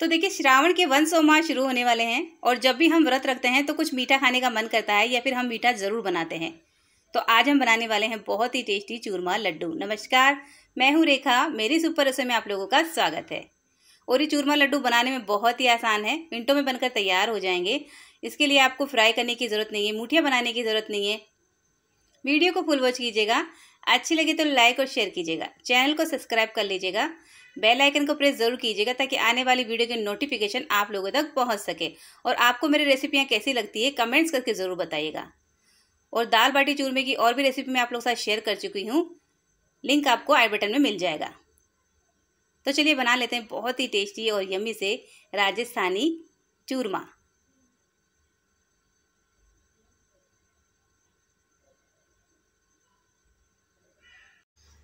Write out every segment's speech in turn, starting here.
तो देखिए श्रावण के वन सोमवार शुरू होने वाले हैं और जब भी हम व्रत रखते हैं तो कुछ मीठा खाने का मन करता है या फिर हम मीठा ज़रूर बनाते हैं तो आज हम बनाने वाले हैं बहुत ही टेस्टी चूरमा लड्डू नमस्कार मैं हूँ रेखा मेरी सुपर रसोई में आप लोगों का स्वागत है और ये चूरमा लड्डू बनाने में बहुत ही आसान है मिनटों में बनकर तैयार हो जाएंगे इसके लिए आपको फ्राई करने की ज़रूरत नहीं है मूठियाँ बनाने की ज़रूरत नहीं है वीडियो को फुल वॉच कीजिएगा अच्छी लगी तो लाइक और शेयर कीजिएगा चैनल को सब्सक्राइब कर लीजिएगा बेल आइकन को प्रेस जरूर कीजिएगा ताकि आने वाली वीडियो की नोटिफिकेशन आप लोगों तक पहुंच सके और आपको मेरी रेसिपियाँ कैसी लगती है कमेंट्स करके ज़रूर बताइएगा और दाल बाटी चूरमे की और भी रेसिपी मैं आप लोगों के साथ शेयर कर चुकी हूँ लिंक आपको आई बटन में मिल जाएगा तो चलिए बना लेते हैं बहुत ही टेस्टी और यमी से राजस्थानी चूरमा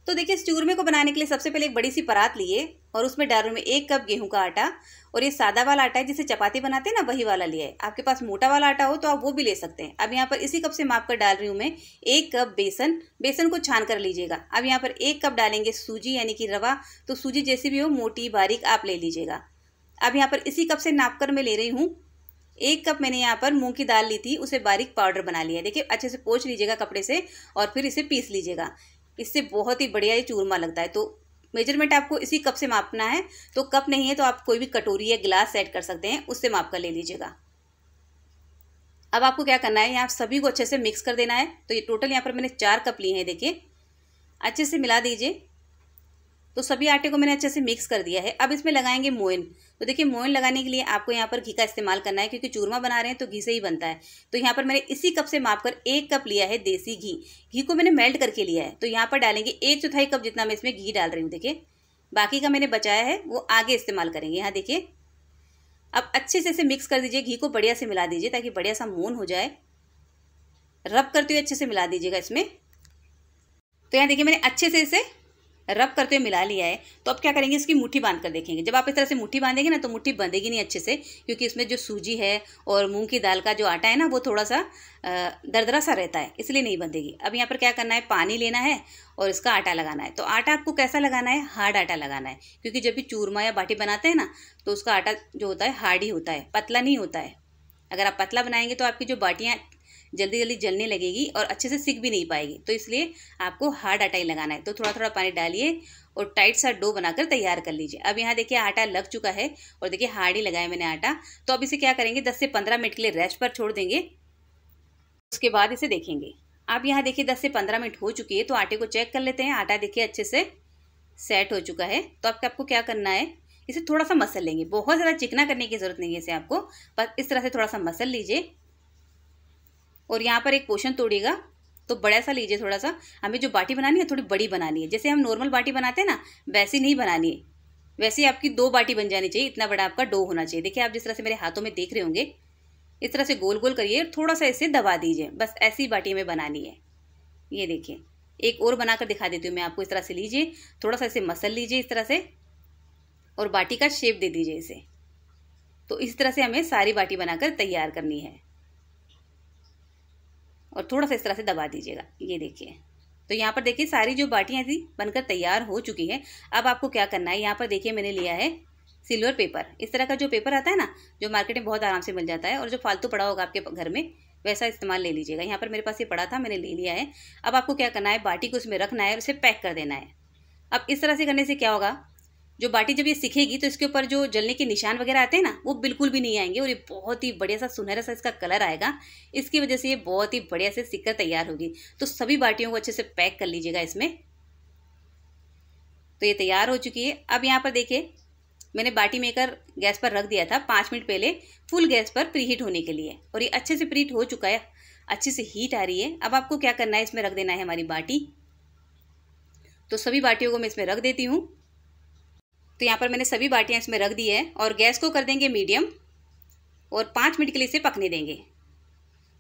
तो देखिए इस चूरमे को बनाने के लिए सबसे पहले एक बड़ी सी परात लिए और उसमें डालो में एक कप गेहूं का आटा और ये सादा वाला आटा है जिसे चपाती बनाते हैं ना वही वाला लिया है आपके पास मोटा वाला आटा हो तो आप वो भी ले सकते हैं अब यहाँ पर इसी कप से माप कर डाल रही हूँ मैं एक कप बेसन बेसन को छान कर लीजिएगा अब यहाँ पर एक कप डालेंगे सूजी यानी कि रवा तो सूजी जैसी भी हो मोटी बारीक आप ले लीजिएगा अब यहाँ पर इसी कप से नाप कर मैं ले रही हूँ एक कप मैंने यहाँ पर मूंग की दाल ली थी उसे बारीक पाउडर बना लिया देखिए अच्छे से पोछ लीजिएगा कपड़े से और फिर इसे पीस लीजिएगा इससे बहुत ही बढ़िया ये चूरमा लगता है तो मेजरमेंट आपको इसी कप से मापना है तो कप नहीं है तो आप कोई भी कटोरी या गिलास सेट कर सकते हैं उससे माप कर ले लीजिएगा अब आपको क्या करना है यहाँ सभी को अच्छे से मिक्स कर देना है तो ये टोटल यहाँ पर मैंने चार कप लिए हैं देखिए अच्छे से मिला दीजिए तो सभी आटे को मैंने अच्छे से मिक्स कर दिया है अब इसमें लगाएंगे मोइन तो देखिए मोइन लगाने के लिए आपको यहाँ पर घी का इस्तेमाल करना है क्योंकि चूरमा बना रहे हैं तो घी से ही बनता है तो यहाँ पर मैंने इसी कप से माप कर एक कप लिया है देसी घी घी को मैंने मेल्ट करके लिया है तो यहाँ पर डालेंगे एक चौथाई कप जितना मैं इसमें घी डाल रही हूँ देखिए बाकी का मैंने बचाया है वो आगे इस्तेमाल करेंगे यहाँ देखिए अब अच्छे से इसे मिक्स कर दीजिए घी को बढ़िया से मिला दीजिए ताकि बढ़िया सा मोन हो जाए रब करते हुए अच्छे से मिला दीजिएगा इसमें तो यहाँ देखिए मैंने अच्छे से इसे रब करते हुए मिला लिया है तो अब क्या करेंगे इसकी मुट्ठी बांध कर देखेंगे जब आप इस तरह से मुट्ठी बांधेंगे ना तो मुट्ठी बंधेगी नहीं अच्छे से क्योंकि इसमें जो सूजी है और मूंग की दाल का जो आटा है ना वो थोड़ा सा दरदरा सा रहता है इसलिए नहीं बंधेगी अब यहाँ पर क्या करना है पानी लेना है और इसका आटा लगाना है तो आटा आपको कैसा लगाना है हार्ड आटा लगाना है क्योंकि जब भी चूरमा या बाटी बनाते हैं ना तो उसका आटा जो होता है हार्ड ही होता है पतला नहीं होता है अगर आप पतला बनाएंगे तो आपकी जो बाटियाँ जल्दी जल्दी जलने लगेगी और अच्छे से सीख भी नहीं पाएगी तो इसलिए आपको हार्ड आटा ही लगाना है तो थोड़ा थोड़ा पानी डालिए और टाइट सा डो बनाकर तैयार कर लीजिए अब यहाँ देखिए आटा लग चुका है और देखिए हार्ड ही लगाया मैंने आटा तो अब इसे क्या करेंगे दस से पंद्रह मिनट के लिए रेस्ट पर छोड़ देंगे उसके बाद इसे देखेंगे आप यहाँ देखिए दस से पंद्रह मिनट हो चुकी है तो आटे को चेक कर लेते हैं आटा देखिए अच्छे से सेट हो चुका है तो आपका आपको क्या करना है इसे थोड़ा सा मसल लेंगे बहुत ज़्यादा चिकना करने की ज़रूरत नहीं है इसे आपको बस इस तरह से थोड़ा सा मसल लीजिए और यहाँ पर एक पोशन तोड़िएगा तो बड़ा सा लीजिए थोड़ा सा हमें जो बाटी बनानी है थोड़ी बड़ी बनानी है जैसे हम नॉर्मल बाटी बनाते हैं ना वैसी नहीं बनानी है वैसे आपकी दो बाटी बन जानी चाहिए इतना बड़ा आपका डो होना चाहिए देखिए आप जिस तरह से मेरे हाथों में देख रहे होंगे इस तरह से गोल गोल करिए और थोड़ा सा इसे दबा दीजिए बस ऐसी बाटी हमें बनानी है ये देखिए एक और बनाकर दिखा देती हूँ मैं आपको इस तरह से लीजिए थोड़ा सा इसे मसल लीजिए इस तरह से और बाटी का शेप दे दीजिए इसे तो इस तरह से हमें सारी बाटी बनाकर तैयार करनी है और थोड़ा सा इस तरह से दबा दीजिएगा ये देखिए तो यहाँ पर देखिए सारी जो बाटियाँ थी बनकर तैयार हो चुकी है अब आपको क्या करना है यहाँ पर देखिए मैंने लिया है सिल्वर पेपर इस तरह का जो पेपर आता है ना जो मार्केट में बहुत आराम से मिल जाता है और जो फालतू पड़ा होगा आपके घर में वैसा इस्तेमाल ले लीजिएगा यहाँ पर मेरे पास ये पड़ा था मैंने ले लिया है अब आपको क्या करना है बाटी को उसमें रखना है और उसे पैक कर देना है अब इस तरह से करने से क्या होगा जो बाटी जब ये सीखेगी तो इसके ऊपर जो जलने के निशान वगैरह आते हैं ना वो बिल्कुल भी नहीं आएंगे और ये बहुत ही बढ़िया सा सुनहरा सा इसका कलर आएगा इसकी वजह से ये बहुत ही बढ़िया से सीकर तैयार होगी तो सभी बाटियों को अच्छे से पैक कर लीजिएगा इसमें तो ये तैयार हो चुकी है अब यहाँ पर देखिए मैंने बाटी मेकर गैस पर रख दिया था पाँच मिनट पहले फुल गैस पर प्रीहीट होने के लिए और ये अच्छे से प्रीहीट हो चुका है अच्छे से हीट आ रही है अब आपको क्या करना है इसमें रख देना है हमारी बाटी तो सभी बाटियों को मैं इसमें रख देती हूँ तो यहाँ पर मैंने सभी बाटियाँ इसमें रख दी है और गैस को कर देंगे मीडियम और पाँच मिनट के लिए इसे पकने देंगे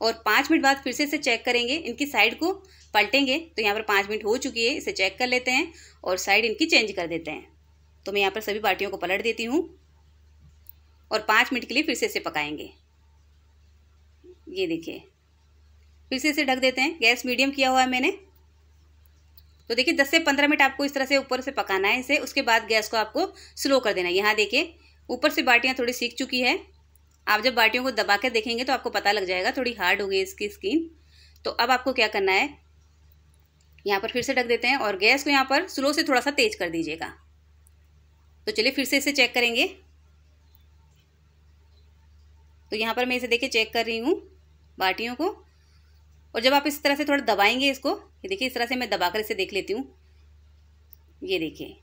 और पाँच मिनट बाद फिर से इसे चेक करेंगे इनकी साइड को पलटेंगे तो यहाँ पर पाँच मिनट हो चुकी है इसे चेक कर लेते हैं और साइड इनकी चेंज कर देते हैं तो मैं यहाँ पर सभी बाटियों को पलट देती हूँ और पाँच मिनट के लिए फिर से इसे पकाएंगे ये देखिए फिर से इसे ढक देते हैं गैस मीडियम किया हुआ है मैंने तो देखिए 10 से 15 मिनट आपको इस तरह से ऊपर से पकाना है इसे उसके बाद गैस को आपको स्लो कर देना है यहाँ देखिए ऊपर से बाटियाँ थोड़ी सीख चुकी है आप जब बाटियों को दबा के देखेंगे तो आपको पता लग जाएगा थोड़ी हार्ड हो गई इसकी स्किन तो अब आपको क्या करना है यहाँ पर फिर से ढक देते हैं और गैस को यहाँ पर स्लो से थोड़ा सा तेज कर दीजिएगा तो चलिए फिर से इसे चेक करेंगे तो यहाँ पर मैं इसे देखिए चेक कर रही हूँ बाटियों को और जब आप इस तरह से थोड़ा दबाएंगे इसको ये देखिए इस तरह से मैं दबाकर इसे देख लेती हूँ ये देखिए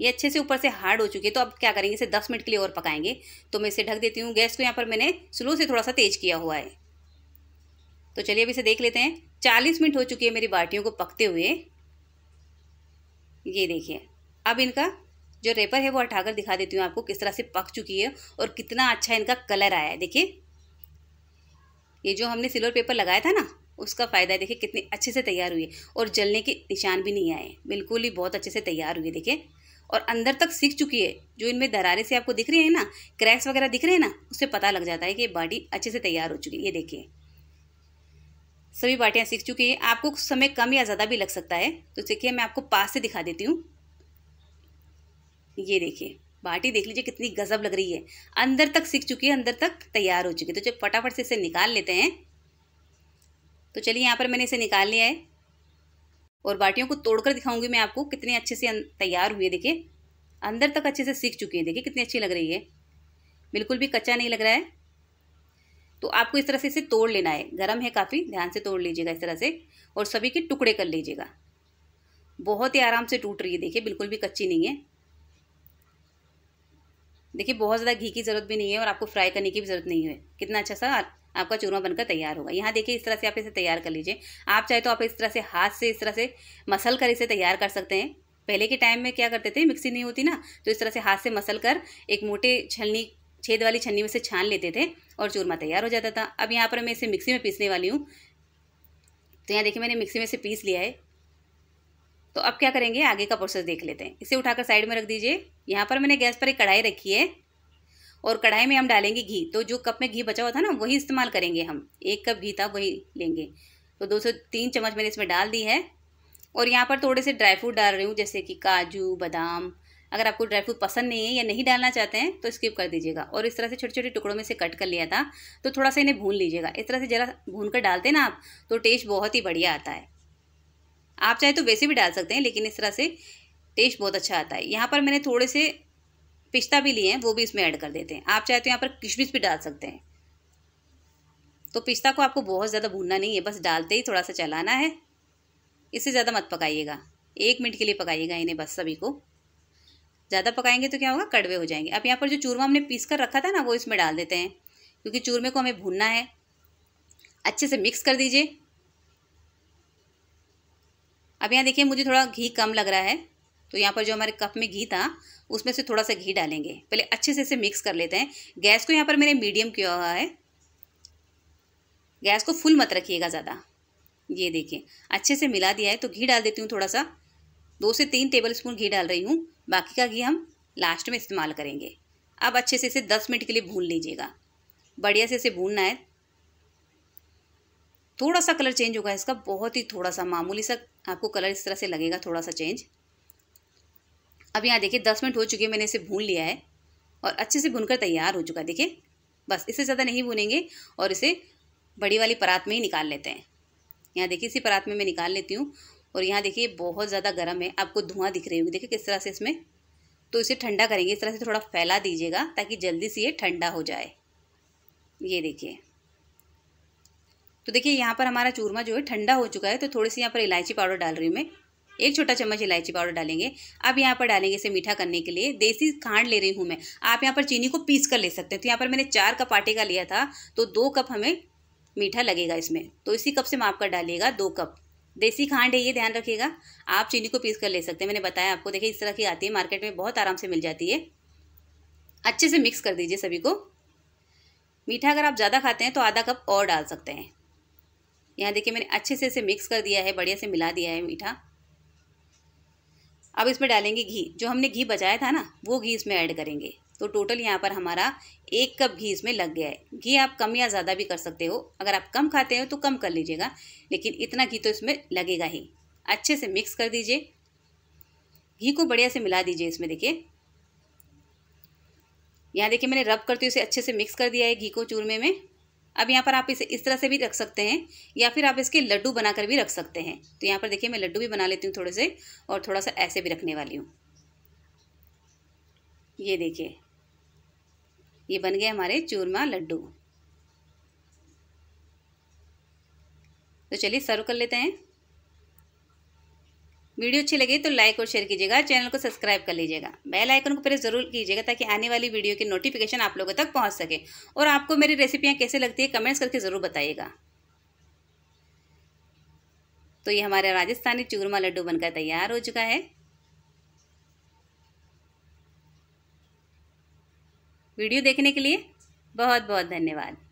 ये अच्छे से ऊपर से हार्ड हो चुकी है तो अब क्या करेंगे इसे दस मिनट के लिए और पकाएंगे तो मैं इसे ढक देती हूँ गैस को यहाँ पर मैंने स्लो से थोड़ा सा तेज़ किया हुआ है तो चलिए अब इसे देख लेते हैं चालीस मिनट हो चुकी है मेरी बाटियों को पकते हुए ये देखिए अब इनका जो रेपर है वो हटाकर दिखा देती हूँ आपको किस तरह से पक चुकी है और कितना अच्छा इनका कलर आया है देखिए ये जो हमने सिल्वर पेपर लगाया था ना उसका फ़ायदा देखिए कितनी अच्छे से तैयार हुई है और जलने के निशान भी नहीं आए बिल्कुल ही बहुत अच्छे से तैयार हुई है देखिए और अंदर तक सीख चुकी है जो इनमें दरारें से आपको दिख रही है ना क्रैक्स वगैरह दिख रहे हैं ना उससे पता लग जाता है कि ये बाटी अच्छे से तैयार हो चुकी है ये देखिए सभी बाटियाँ सीख चुकी हैं आपको कुछ समय कम या ज़्यादा भी लग सकता है तो देखिए मैं आपको पास से दिखा देती हूँ ये देखिए बाटी देख लीजिए कितनी गजब लग रही है अंदर तक सीख चुकी है अंदर तक तैयार हो चुकी है तो जब फटाफट से इसे निकाल लेते हैं तो चलिए यहाँ पर मैंने इसे निकाल लिया है और बाटियों को तोड़कर दिखाऊंगी मैं आपको कितने अच्छे से अं- तैयार हुए देखिए अंदर तक अच्छे से सीख चुके हैं देखिए कितनी अच्छी लग रही है बिल्कुल भी कच्चा नहीं लग रहा है तो आपको इस तरह से इसे तोड़ लेना है गर्म है काफ़ी ध्यान से तोड़ लीजिएगा इस तरह से और सभी के टुकड़े कर लीजिएगा बहुत ही आराम से टूट रही है देखिए बिल्कुल भी कच्ची नहीं है देखिए बहुत ज़्यादा घी की ज़रूरत भी नहीं है और आपको फ्राई करने की भी ज़रूरत नहीं है कितना अच्छा सा आपका चूरमा बनकर तैयार होगा यहाँ देखिए इस तरह से आप इसे तैयार कर लीजिए आप चाहे तो आप इस तरह से हाथ से इस तरह से मसल कर इसे तैयार कर सकते हैं पहले के टाइम में क्या करते थे मिक्सी नहीं होती ना तो इस तरह से हाथ से मसल कर एक मोटे छलनी छेद वाली छन्नी में से छान लेते थे और चूरमा तैयार हो जाता था अब यहाँ पर मैं इसे मिक्सी में पीसने वाली हूँ तो यहाँ देखिए मैंने मिक्सी में से पीस लिया है तो अब क्या करेंगे आगे का प्रोसेस देख लेते हैं इसे उठाकर साइड में रख दीजिए यहाँ पर मैंने गैस पर एक कढ़ाई रखी है और कढ़ाई में हम डालेंगे घी तो जो कप में घी बचा हुआ था ना वही इस्तेमाल करेंगे हम एक कप घी था वही लेंगे तो दो सौ तीन चम्मच मैंने इसमें डाल दी है और यहाँ पर थोड़े से ड्राई फ्रूट डाल रही हूँ जैसे कि काजू बादाम अगर आपको ड्राई फ्रूट पसंद नहीं है या नहीं डालना चाहते हैं तो स्किप कर दीजिएगा और इस तरह से छोटे छोटे टुकड़ों में से कट कर लिया था तो थोड़ा सा इन्हें भून लीजिएगा इस तरह से ज़रा भून कर डालते ना आप तो टेस्ट बहुत ही बढ़िया आता है आप चाहे तो वैसे भी डाल सकते हैं लेकिन इस तरह से टेस्ट बहुत अच्छा आता है यहाँ पर मैंने थोड़े से पिस्ता भी लिए हैं वो भी इसमें ऐड कर देते हैं आप चाहे तो यहाँ पर किशमिश भी डाल सकते हैं तो पिस्ता को आपको बहुत ज़्यादा भूनना नहीं है बस डालते ही थोड़ा सा चलाना है इससे ज़्यादा मत पकाइएगा एक मिनट के लिए पकाइएगा इन्हें बस सभी को ज़्यादा पकाएंगे तो क्या होगा कड़वे हो जाएंगे अब यहाँ पर जो चूरमा हमने पीस कर रखा था ना वो इसमें डाल देते हैं क्योंकि चूरमे को हमें भूनना है अच्छे से मिक्स कर दीजिए अब यहाँ देखिए मुझे थोड़ा घी कम लग रहा है तो यहाँ पर जो हमारे कप में घी था उसमें से थोड़ा सा घी डालेंगे पहले अच्छे से इसे मिक्स कर लेते हैं गैस को यहाँ पर मैंने मीडियम किया हुआ है गैस को फुल मत रखिएगा ज़्यादा ये देखिए अच्छे से मिला दिया है तो घी डाल देती हूँ थोड़ा सा दो से तीन टेबल स्पून घी डाल रही हूँ बाकी का घी हम लास्ट में इस्तेमाल करेंगे अब अच्छे से इसे दस मिनट के लिए भून लीजिएगा बढ़िया से इसे भूनना है थोड़ा सा कलर चेंज होगा इसका बहुत ही थोड़ा सा मामूली सा आपको कलर इस तरह से लगेगा थोड़ा सा चेंज अब यहाँ देखिए दस मिनट हो चुके हैं मैंने इसे भून लिया है और अच्छे से भुनकर तैयार हो चुका है देखिए बस इसे ज़्यादा नहीं भूनेंगे और इसे बड़ी वाली परात में ही निकाल लेते हैं यहाँ देखिए इसी परात में मैं निकाल लेती हूँ और यहाँ देखिए बहुत ज़्यादा गर्म है आपको धुआं दिख रही होगी देखिए किस तरह से इसमें तो इसे ठंडा करेंगे इस तरह से थोड़ा फैला दीजिएगा ताकि जल्दी से ये ठंडा हो जाए ये देखिए तो देखिए यहाँ पर हमारा चूरमा जो है ठंडा हो चुका है तो थोड़ी सी यहाँ पर इलायची पाउडर डाल रही हूँ मैं एक छोटा चम्मच इलायची पाउडर डालेंगे अब यहाँ पर डालेंगे इसे मीठा करने के लिए देसी खांड ले रही हूँ मैं आप यहाँ पर चीनी को पीस कर ले सकते हैं तो यहाँ पर मैंने चार कप आटे का लिया था तो दो कप हमें मीठा लगेगा इसमें तो इसी कप से माप कर डालिएगा दो कप देसी खांड है ये ध्यान रखिएगा आप चीनी को पीस कर ले सकते हैं मैंने बताया आपको देखिए इस तरह की आती है मार्केट में बहुत आराम से मिल जाती है अच्छे से मिक्स कर दीजिए सभी को मीठा अगर आप ज़्यादा खाते हैं तो आधा कप और डाल सकते हैं यहाँ देखिए मैंने अच्छे से इसे मिक्स कर दिया है बढ़िया से मिला दिया है मीठा अब इसमें डालेंगे घी जो हमने घी बचाया था ना वो घी इसमें ऐड करेंगे तो टोटल यहाँ पर हमारा एक कप घी इसमें लग गया है घी आप कम या ज़्यादा भी कर सकते हो अगर आप कम खाते हो तो कम कर लीजिएगा लेकिन इतना घी तो इसमें लगेगा ही अच्छे से मिक्स कर दीजिए घी को बढ़िया से मिला दीजिए इसमें देखिए यहाँ देखिए मैंने रब करते तो हुए इसे अच्छे से मिक्स कर दिया है घी को चूरमे में अब यहाँ पर आप इसे इस तरह से भी रख सकते हैं या फिर आप इसके लड्डू बनाकर भी रख सकते हैं तो यहाँ पर देखिए मैं लड्डू भी बना लेती हूँ थोड़े से और थोड़ा सा ऐसे भी रखने वाली हूँ ये देखिए ये बन गए हमारे चूरमा लड्डू तो चलिए सर्व कर लेते हैं वीडियो अच्छी लगी तो लाइक और शेयर कीजिएगा चैनल को सब्सक्राइब कर लीजिएगा बेल आइकन को प्रेस जरूर कीजिएगा ताकि आने वाली वीडियो की नोटिफिकेशन आप लोगों तक पहुंच सके और आपको मेरी रेसिपियां कैसे लगती है कमेंट्स करके ज़रूर बताइएगा तो ये हमारे राजस्थानी चूरमा लड्डू बनकर तैयार हो चुका है वीडियो देखने के लिए बहुत बहुत धन्यवाद